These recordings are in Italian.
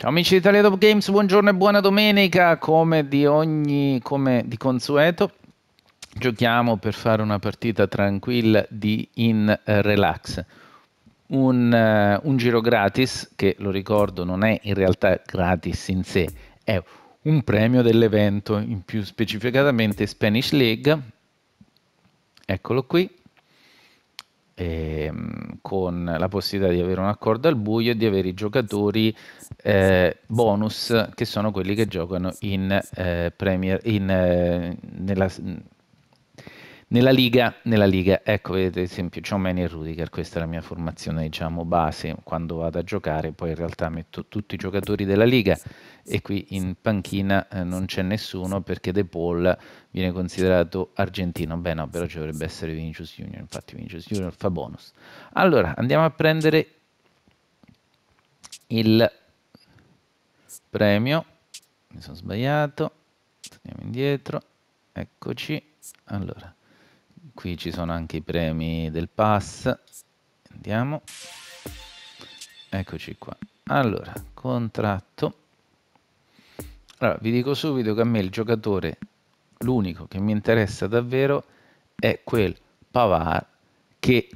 Ciao amici di Italia Top Games, buongiorno e buona domenica. Come di ogni, come di consueto, giochiamo per fare una partita tranquilla di in eh, relax. Un, uh, un giro gratis, che lo ricordo non è in realtà gratis in sé, è un premio dell'evento, in più specificatamente Spanish League. Eccolo qui, ehm, con la possibilità di avere un accordo al buio e di avere i giocatori eh, bonus che sono quelli che giocano in, eh, Premier, in, eh, nella, nella Liga, nella Liga, ecco, vedete ad esempio John Manny e Rudiger, questa è la mia formazione diciamo base, quando vado a giocare poi in realtà metto tutti i giocatori della Liga e qui in panchina eh, non c'è nessuno perché De Paul viene considerato argentino, beh no, però ci dovrebbe essere Vinicius Junior, infatti Vinicius Junior fa bonus. Allora, andiamo a prendere il premio, mi sono sbagliato, torniamo indietro, eccoci, allora qui ci sono anche i premi del pass andiamo eccoci qua allora contratto allora vi dico subito che a me il giocatore l'unico che mi interessa davvero è quel Pavar che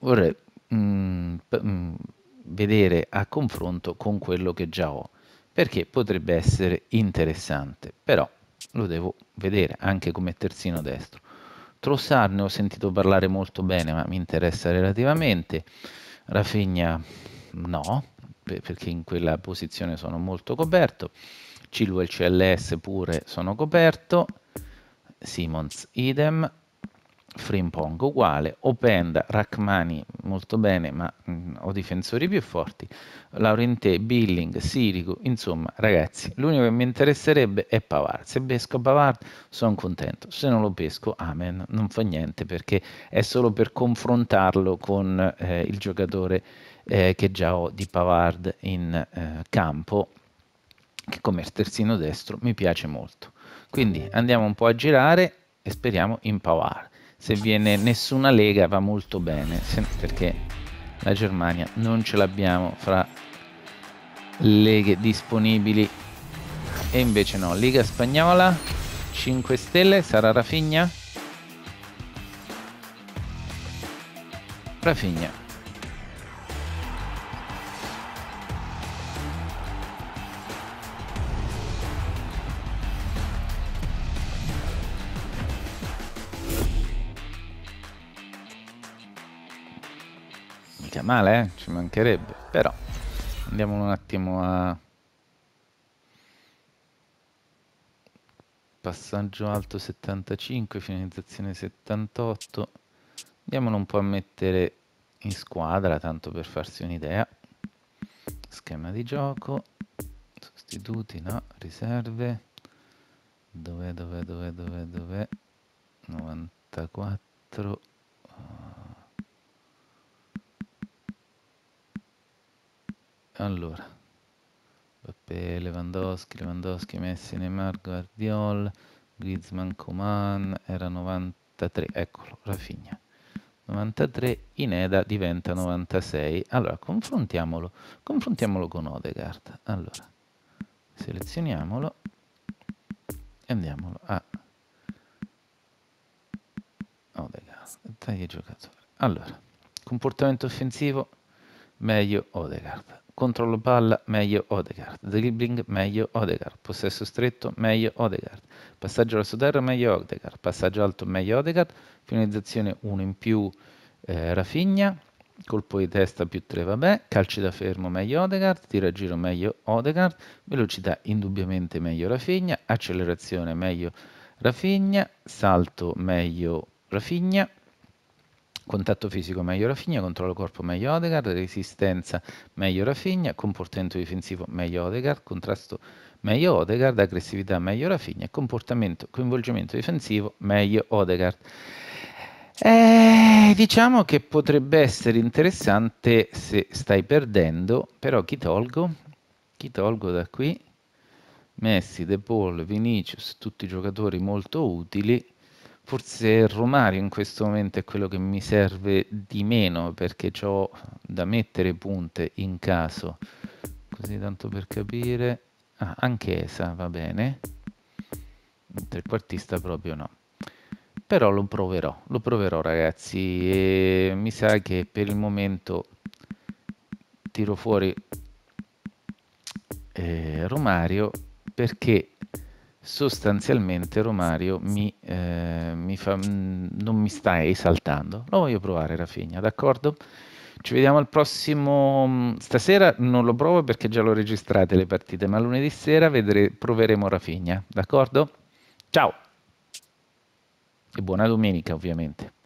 vorrei mm, mm, vedere a confronto con quello che già ho perché potrebbe essere interessante però lo devo vedere anche come terzino destro Trossard ne ho sentito parlare molto bene, ma mi interessa relativamente. Rafinha no, perché in quella posizione sono molto coperto. Cilwell CLS pure sono coperto. Simons idem. Frimpong uguale, Openda, Rachmani molto bene, ma mh, mm, ho difensori più forti, Laurentè, Billing, Sirico, insomma ragazzi, l'unico che mi interesserebbe è Pavard, se pesco Pavard sono contento, se non lo pesco, amen, non fa niente perché è solo per confrontarlo con eh, il giocatore eh, che già ho di Pavard in eh, campo, che come terzino destro mi piace molto. Quindi andiamo un po' a girare e speriamo in Pavard se viene nessuna lega va molto bene, perché la Germania non ce l'abbiamo fra leghe disponibili. E invece no, Liga Spagnola, 5 stelle, sarà Rafinha? Rafinha mica male, eh? ci mancherebbe, però andiamo un attimo a passaggio alto 75, finalizzazione 78, andiamolo un po' a mettere in squadra, tanto per farsi un'idea, schema di gioco, sostituti, no, riserve, dov'è, dov'è, dov'è, dov'è, dov'è, 94, Allora, Bappè, Lewandowski, Lewandowski, Messi, Neymar, Guardiola, Griezmann, Coman, era 93, eccolo, Rafinha. 93, Ineda diventa 96. Allora, confrontiamolo, confrontiamolo con Odegaard. Allora, selezioniamolo e andiamolo a Odegaard, taglia giocatore. Allora, comportamento offensivo meglio Odegaard. Controllo palla, meglio Odegaard. Dribbling, meglio Odegaard. Possesso stretto, meglio Odegaard. Passaggio verso terra, meglio Odegaard. Passaggio alto, meglio Odegaard. Finalizzazione 1 in più, eh, Rafinha. Colpo di testa più 3, vabbè. Calci da fermo, meglio Odegaard. Tira a giro, meglio Odegaard. Velocità, indubbiamente, meglio Rafinha. Accelerazione, meglio Rafinha. Salto, meglio Rafinha. Contatto fisico meglio Rafinha, controllo corpo meglio Odegaard, resistenza meglio Rafinha, comportamento difensivo meglio Odegaard, contrasto meglio Odegaard, aggressività meglio Rafinha, comportamento, coinvolgimento difensivo meglio Odegaard. Eh, diciamo che potrebbe essere interessante se stai perdendo, però chi tolgo? Chi tolgo da qui? Messi, De Paul, Vinicius, tutti giocatori molto utili Forse Romario in questo momento è quello che mi serve di meno perché ho da mettere punte in caso. Così tanto per capire. Ah, anche Esa va bene. Il trequartista proprio no. Però lo proverò, lo proverò ragazzi. E mi sa che per il momento tiro fuori eh, Romario perché sostanzialmente Romario mi, eh, mi fa, mm, non mi sta esaltando. Lo voglio provare Rafinha, d'accordo? Ci vediamo al prossimo. Mm, stasera non lo provo perché già l'ho registrate le partite, ma lunedì sera vedremo, proveremo Rafinha, d'accordo? Ciao! E buona domenica, ovviamente.